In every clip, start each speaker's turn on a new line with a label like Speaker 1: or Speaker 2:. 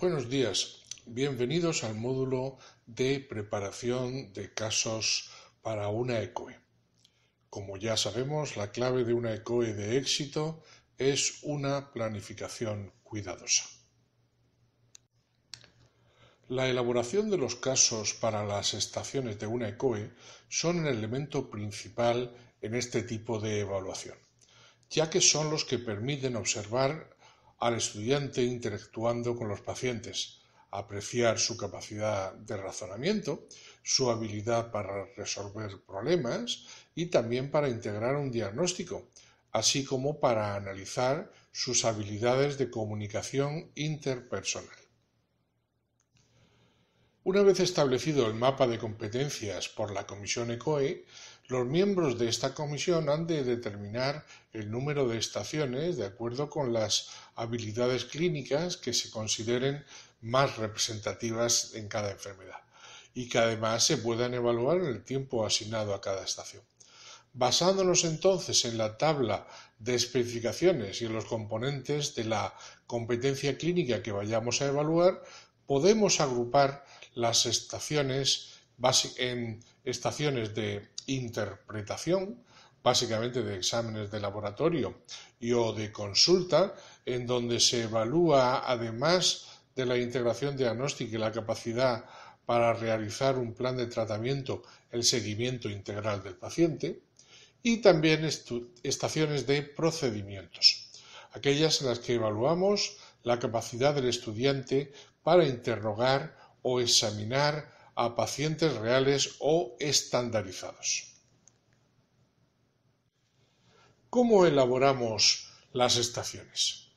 Speaker 1: Buenos días, bienvenidos al módulo de preparación de casos para una ECOE. Como ya sabemos, la clave de una ECOE de éxito es una planificación cuidadosa. La elaboración de los casos para las estaciones de una ECOE son el elemento principal en este tipo de evaluación, ya que son los que permiten observar al estudiante interactuando con los pacientes, apreciar su capacidad de razonamiento, su habilidad para resolver problemas y también para integrar un diagnóstico, así como para analizar sus habilidades de comunicación interpersonal. Una vez establecido el mapa de competencias por la Comisión ECOE, los miembros de esta comisión han de determinar el número de estaciones de acuerdo con las habilidades clínicas que se consideren más representativas en cada enfermedad y que además se puedan evaluar en el tiempo asignado a cada estación. Basándonos entonces en la tabla de especificaciones y en los componentes de la competencia clínica que vayamos a evaluar, podemos agrupar las estaciones en estaciones de interpretación, básicamente de exámenes de laboratorio y o de consulta, en donde se evalúa, además de la integración diagnóstica y la capacidad para realizar un plan de tratamiento, el seguimiento integral del paciente, y también estaciones de procedimientos, aquellas en las que evaluamos la capacidad del estudiante para interrogar o examinar a pacientes reales o estandarizados. ¿Cómo elaboramos las estaciones?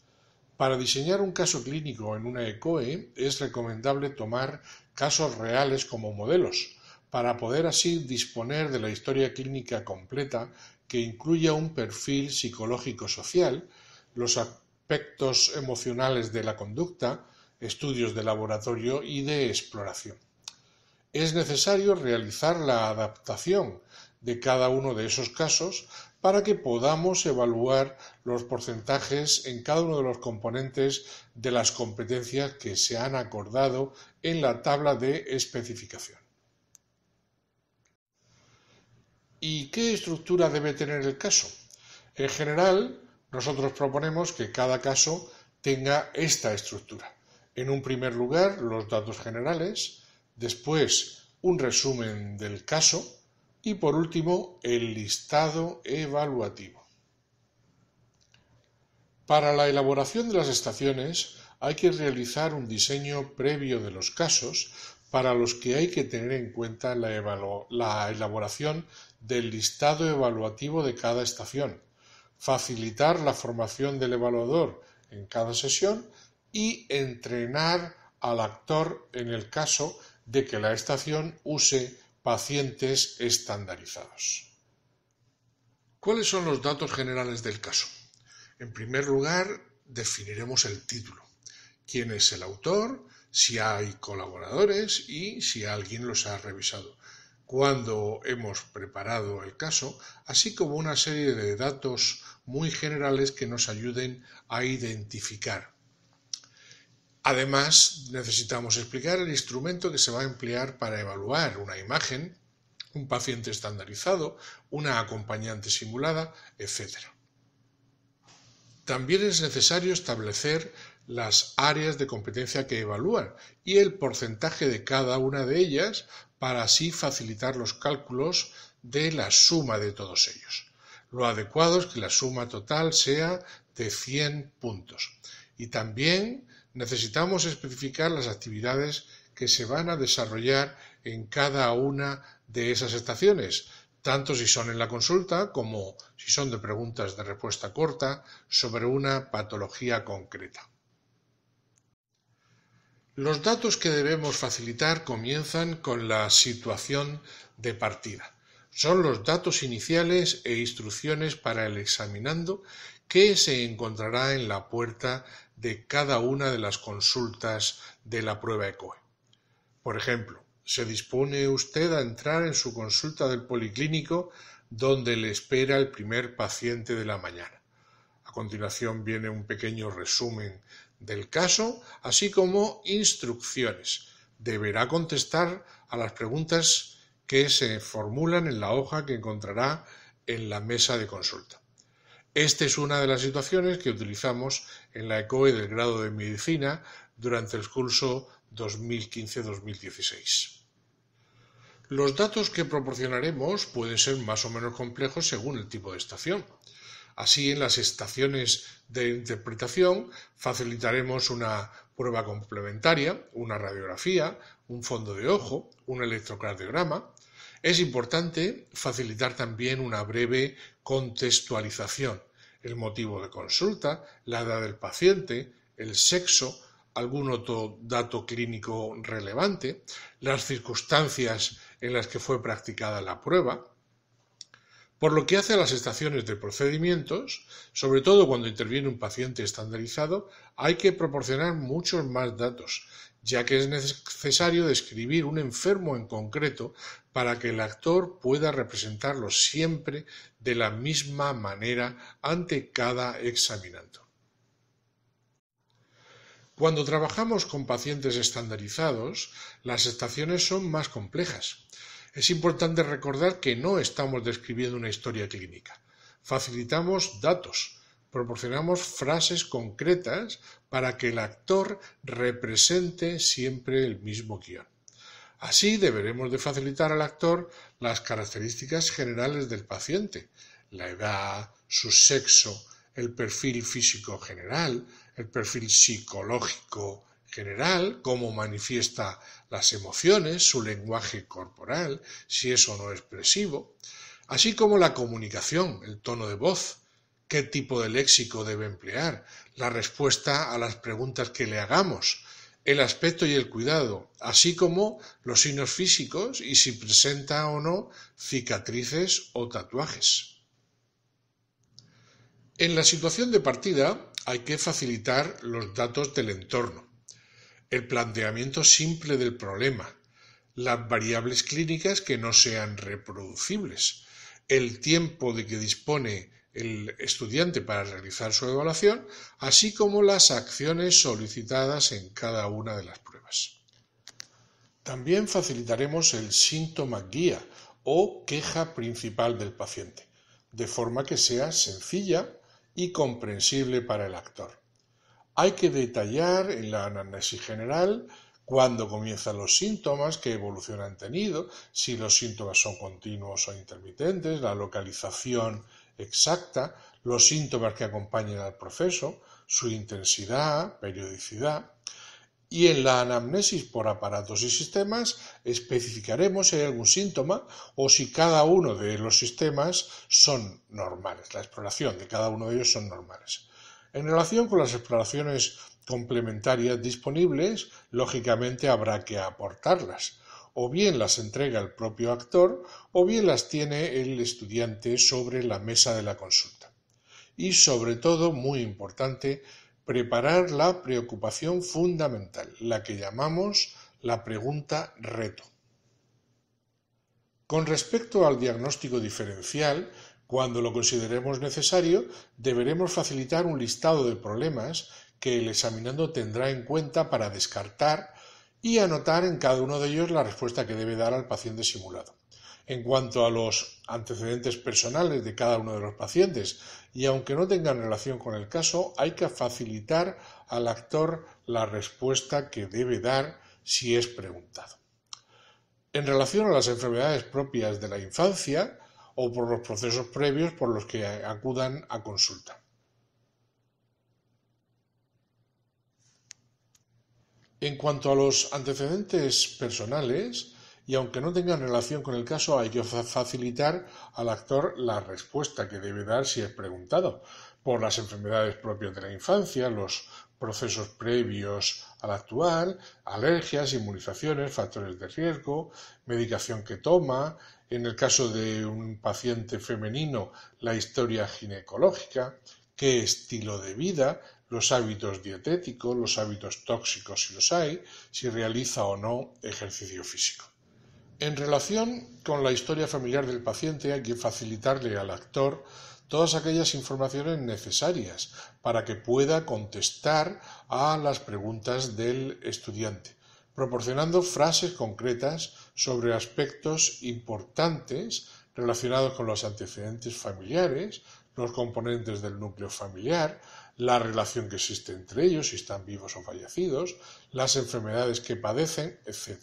Speaker 1: Para diseñar un caso clínico en una ECOE es recomendable tomar casos reales como modelos, para poder así disponer de la historia clínica completa que incluya un perfil psicológico-social, los aspectos emocionales de la conducta, estudios de laboratorio y de exploración es necesario realizar la adaptación de cada uno de esos casos para que podamos evaluar los porcentajes en cada uno de los componentes de las competencias que se han acordado en la tabla de especificación. ¿Y qué estructura debe tener el caso? En general, nosotros proponemos que cada caso tenga esta estructura. En un primer lugar, los datos generales, después un resumen del caso y por último el listado evaluativo. Para la elaboración de las estaciones hay que realizar un diseño previo de los casos para los que hay que tener en cuenta la, elaboración del listado evaluativo de cada estación, facilitar la formación del evaluador en cada sesión y entrenar al actor en el caso de que la estación use pacientes estandarizados. ¿Cuáles son los datos generales del caso? En primer lugar, definiremos el título, quién es el autor, si hay colaboradores y si alguien los ha revisado, cuándo hemos preparado el caso, así como una serie de datos muy generales que nos ayuden a identificar Además, necesitamos explicar el instrumento que se va a emplear para evaluar una imagen, un paciente estandarizado, una acompañante simulada, etc. También es necesario establecer las áreas de competencia que evalúan y el porcentaje de cada una de ellas para así facilitar los cálculos de la suma de todos ellos. Lo adecuado es que la suma total sea de 100 puntos y también necesitamos especificar las actividades que se van a desarrollar en cada una de esas estaciones, tanto si son en la consulta como si son de preguntas de respuesta corta sobre una patología concreta. Los datos que debemos facilitar comienzan con la situación de partida. Son los datos iniciales e instrucciones para el examinando que se encontrará en la puerta de cada una de las consultas de la prueba ECOE. Por ejemplo, se dispone usted a entrar en su consulta del policlínico donde le espera el primer paciente de la mañana. A continuación viene un pequeño resumen del caso, así como instrucciones. Deberá contestar a las preguntas que se formulan en la hoja que encontrará en la mesa de consulta. Esta es una de las situaciones que utilizamos en la ECOE del grado de medicina durante el curso 2015-2016. Los datos que proporcionaremos pueden ser más o menos complejos según el tipo de estación. Así, en las estaciones de interpretación facilitaremos una prueba complementaria, una radiografía, un fondo de ojo, un electrocardiograma, es importante facilitar también una breve contextualización, el motivo de consulta, la edad del paciente, el sexo, algún otro dato clínico relevante, las circunstancias en las que fue practicada la prueba. Por lo que hace a las estaciones de procedimientos, sobre todo cuando interviene un paciente estandarizado, hay que proporcionar muchos más datos, ya que es necesario describir un enfermo en concreto para que el actor pueda representarlo siempre de la misma manera ante cada examinando. Cuando trabajamos con pacientes estandarizados, las estaciones son más complejas. Es importante recordar que no estamos describiendo una historia clínica. Facilitamos datos, proporcionamos frases concretas para que el actor represente siempre el mismo guión. Así deberemos de facilitar al actor las características generales del paciente, la edad, su sexo, el perfil físico general, el perfil psicológico general, cómo manifiesta las emociones, su lenguaje corporal, si es o no expresivo, así como la comunicación, el tono de voz, qué tipo de léxico debe emplear, la respuesta a las preguntas que le hagamos, el aspecto y el cuidado, así como los signos físicos y si presenta o no cicatrices o tatuajes. En la situación de partida hay que facilitar los datos del entorno, el planteamiento simple del problema, las variables clínicas que no sean reproducibles, el tiempo de que dispone el estudiante para realizar su evaluación, así como las acciones solicitadas en cada una de las pruebas. También facilitaremos el síntoma guía o queja principal del paciente, de forma que sea sencilla y comprensible para el actor. Hay que detallar en la anamnesis general cuándo comienzan los síntomas, qué evolución han tenido, si los síntomas son continuos o intermitentes, la localización exacta los síntomas que acompañan al proceso, su intensidad, periodicidad, y en la anamnesis por aparatos y sistemas especificaremos si hay algún síntoma o si cada uno de los sistemas son normales, la exploración de cada uno de ellos son normales. En relación con las exploraciones complementarias disponibles, lógicamente habrá que aportarlas o bien las entrega el propio actor o bien las tiene el estudiante sobre la mesa de la consulta. Y sobre todo, muy importante, preparar la preocupación fundamental, la que llamamos la pregunta reto. Con respecto al diagnóstico diferencial, cuando lo consideremos necesario, deberemos facilitar un listado de problemas que el examinando tendrá en cuenta para descartar y anotar en cada uno de ellos la respuesta que debe dar al paciente simulado. En cuanto a los antecedentes personales de cada uno de los pacientes, y aunque no tengan relación con el caso, hay que facilitar al actor la respuesta que debe dar si es preguntado. En relación a las enfermedades propias de la infancia o por los procesos previos por los que acudan a consulta. En cuanto a los antecedentes personales, y aunque no tengan relación con el caso, hay que facilitar al actor la respuesta que debe dar si es preguntado por las enfermedades propias de la infancia, los procesos previos al actual, alergias, inmunizaciones, factores de riesgo, medicación que toma, en el caso de un paciente femenino, la historia ginecológica, qué estilo de vida, los hábitos dietéticos, los hábitos tóxicos si los hay, si realiza o no ejercicio físico. En relación con la historia familiar del paciente hay que facilitarle al actor todas aquellas informaciones necesarias para que pueda contestar a las preguntas del estudiante, proporcionando frases concretas sobre aspectos importantes relacionados con los antecedentes familiares, los componentes del núcleo familiar, la relación que existe entre ellos, si están vivos o fallecidos, las enfermedades que padecen, etc.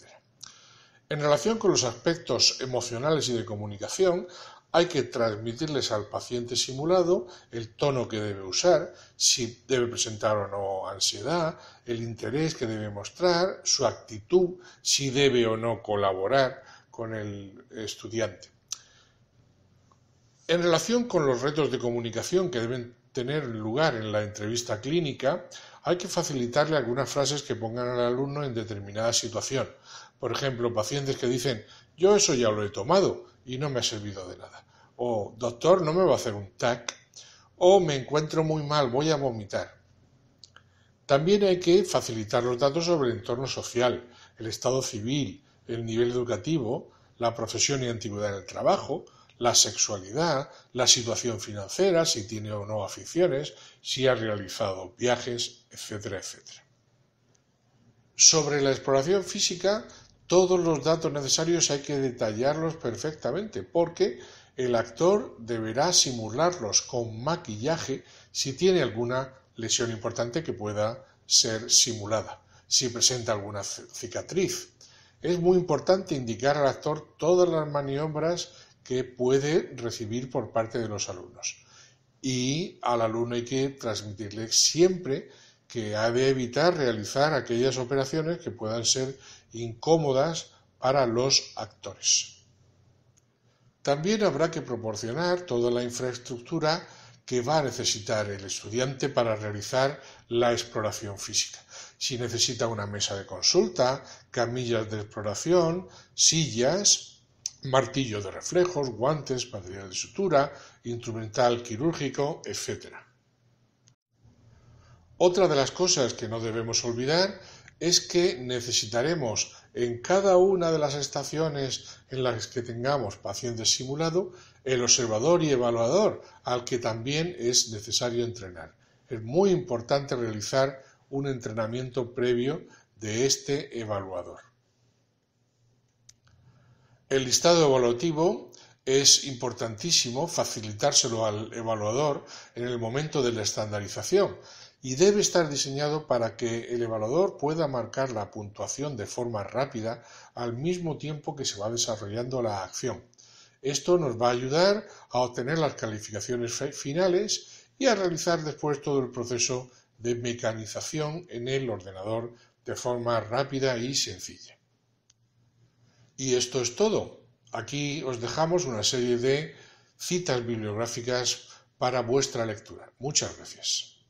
Speaker 1: En relación con los aspectos emocionales y de comunicación, hay que transmitirles al paciente simulado el tono que debe usar, si debe presentar o no ansiedad, el interés que debe mostrar, su actitud, si debe o no colaborar con el estudiante. En relación con los retos de comunicación que deben tener lugar en la entrevista clínica, hay que facilitarle algunas frases que pongan al alumno en determinada situación. Por ejemplo, pacientes que dicen, yo eso ya lo he tomado y no me ha servido de nada. O, doctor, no me va a hacer un TAC. O, me encuentro muy mal, voy a vomitar. También hay que facilitar los datos sobre el entorno social, el estado civil, el nivel educativo, la profesión y antigüedad en el trabajo, la sexualidad, la situación financiera, si tiene o no aficiones, si ha realizado viajes, etcétera, etcétera. Sobre la exploración física, todos los datos necesarios hay que detallarlos perfectamente, porque el actor deberá simularlos con maquillaje si tiene alguna lesión importante que pueda ser simulada, si presenta alguna cicatriz. Es muy importante indicar al actor todas las maniobras que puede recibir por parte de los alumnos. Y al alumno hay que transmitirle siempre que ha de evitar realizar aquellas operaciones que puedan ser incómodas para los actores. También habrá que proporcionar toda la infraestructura que va a necesitar el estudiante para realizar la exploración física. Si necesita una mesa de consulta, camillas de exploración, sillas, martillo de reflejos, guantes, material de sutura, instrumental quirúrgico, etc. Otra de las cosas que no debemos olvidar es que necesitaremos en cada una de las estaciones en las que tengamos paciente simulado el observador y evaluador al que también es necesario entrenar. Es muy importante realizar un entrenamiento previo de este evaluador. El listado evaluativo es importantísimo facilitárselo al evaluador en el momento de la estandarización y debe estar diseñado para que el evaluador pueda marcar la puntuación de forma rápida al mismo tiempo que se va desarrollando la acción. Esto nos va a ayudar a obtener las calificaciones finales y a realizar después todo el proceso de mecanización en el ordenador de forma rápida y sencilla. Y esto es todo. Aquí os dejamos una serie de citas bibliográficas para vuestra lectura. Muchas gracias.